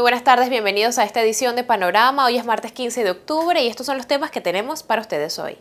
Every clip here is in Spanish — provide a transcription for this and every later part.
Muy buenas tardes, bienvenidos a esta edición de Panorama. Hoy es martes 15 de octubre y estos son los temas que tenemos para ustedes hoy.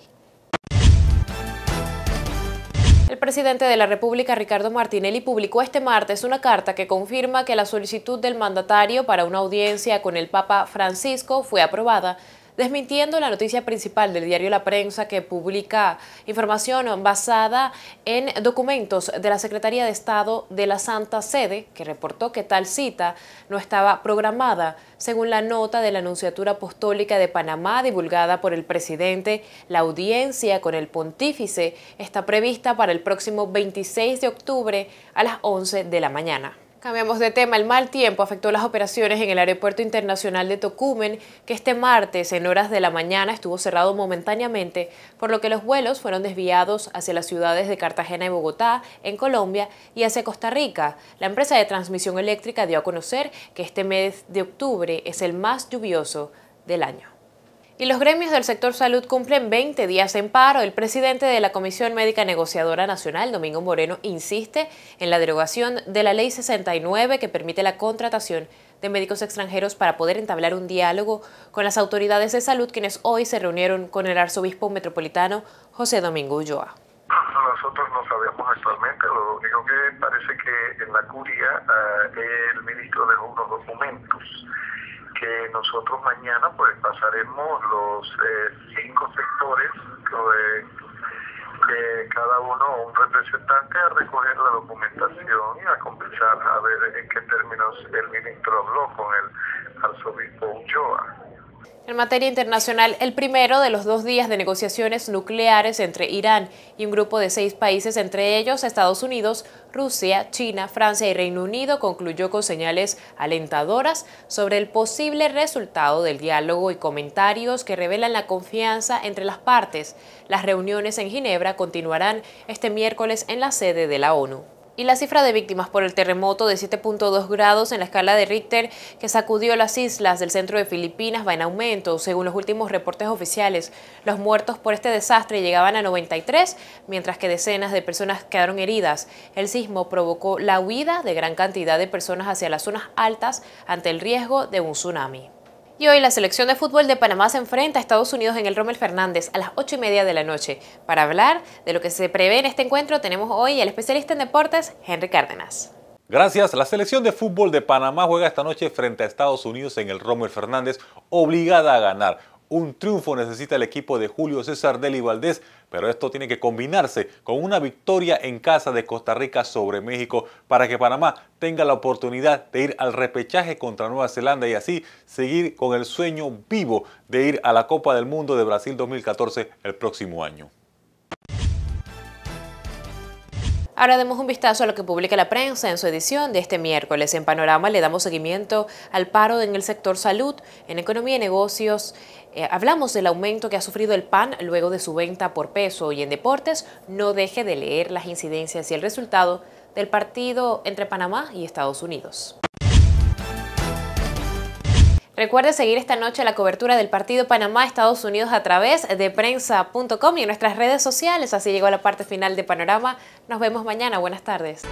El presidente de la República, Ricardo Martinelli, publicó este martes una carta que confirma que la solicitud del mandatario para una audiencia con el Papa Francisco fue aprobada desmintiendo la noticia principal del diario La Prensa que publica información basada en documentos de la Secretaría de Estado de la Santa Sede, que reportó que tal cita no estaba programada, según la nota de la Anunciatura Apostólica de Panamá divulgada por el presidente. La audiencia con el pontífice está prevista para el próximo 26 de octubre a las 11 de la mañana. Cambiamos de tema. El mal tiempo afectó las operaciones en el Aeropuerto Internacional de Tocumen, que este martes en horas de la mañana estuvo cerrado momentáneamente, por lo que los vuelos fueron desviados hacia las ciudades de Cartagena y Bogotá, en Colombia, y hacia Costa Rica. La empresa de transmisión eléctrica dio a conocer que este mes de octubre es el más lluvioso del año y los gremios del sector salud cumplen 20 días en paro, el presidente de la Comisión Médica Negociadora Nacional, Domingo Moreno, insiste en la derogación de la Ley 69 que permite la contratación de médicos extranjeros para poder entablar un diálogo con las autoridades de salud quienes hoy se reunieron con el arzobispo metropolitano José Domingo Ulloa. Nosotros no sabemos actualmente, lo único que parece que en la curia eh, el ministro dejó unos documentos nosotros mañana pues pasaremos los eh, cinco sectores de, cada uno un representante a recoger la documentación y a conversar a ver en qué términos el ministro habló con el arzobispo Ulloa. En materia internacional, el primero de los dos días de negociaciones nucleares entre Irán y un grupo de seis países, entre ellos Estados Unidos, Rusia, China, Francia y Reino Unido, concluyó con señales alentadoras sobre el posible resultado del diálogo y comentarios que revelan la confianza entre las partes. Las reuniones en Ginebra continuarán este miércoles en la sede de la ONU y la cifra de víctimas por el terremoto de 7.2 grados en la escala de Richter que sacudió las islas del centro de Filipinas va en aumento. Según los últimos reportes oficiales, los muertos por este desastre llegaban a 93, mientras que decenas de personas quedaron heridas. El sismo provocó la huida de gran cantidad de personas hacia las zonas altas ante el riesgo de un tsunami. Y hoy la selección de fútbol de Panamá se enfrenta a Estados Unidos en el Rommel Fernández a las 8 y media de la noche. Para hablar de lo que se prevé en este encuentro tenemos hoy al especialista en deportes, Henry Cárdenas. Gracias. La selección de fútbol de Panamá juega esta noche frente a Estados Unidos en el Rommel Fernández, obligada a ganar. Un triunfo necesita el equipo de Julio César Deli Valdés, pero esto tiene que combinarse con una victoria en casa de Costa Rica sobre México para que Panamá tenga la oportunidad de ir al repechaje contra Nueva Zelanda y así seguir con el sueño vivo de ir a la Copa del Mundo de Brasil 2014 el próximo año. Ahora demos un vistazo a lo que publica la prensa en su edición de este miércoles. En Panorama le damos seguimiento al paro en el sector salud, en economía y negocios. Eh, hablamos del aumento que ha sufrido el pan luego de su venta por peso y en deportes no deje de leer las incidencias y el resultado del partido entre Panamá y Estados Unidos. Recuerde seguir esta noche la cobertura del partido Panamá-Estados Unidos a través de prensa.com y en nuestras redes sociales. Así llegó la parte final de Panorama. Nos vemos mañana. Buenas tardes.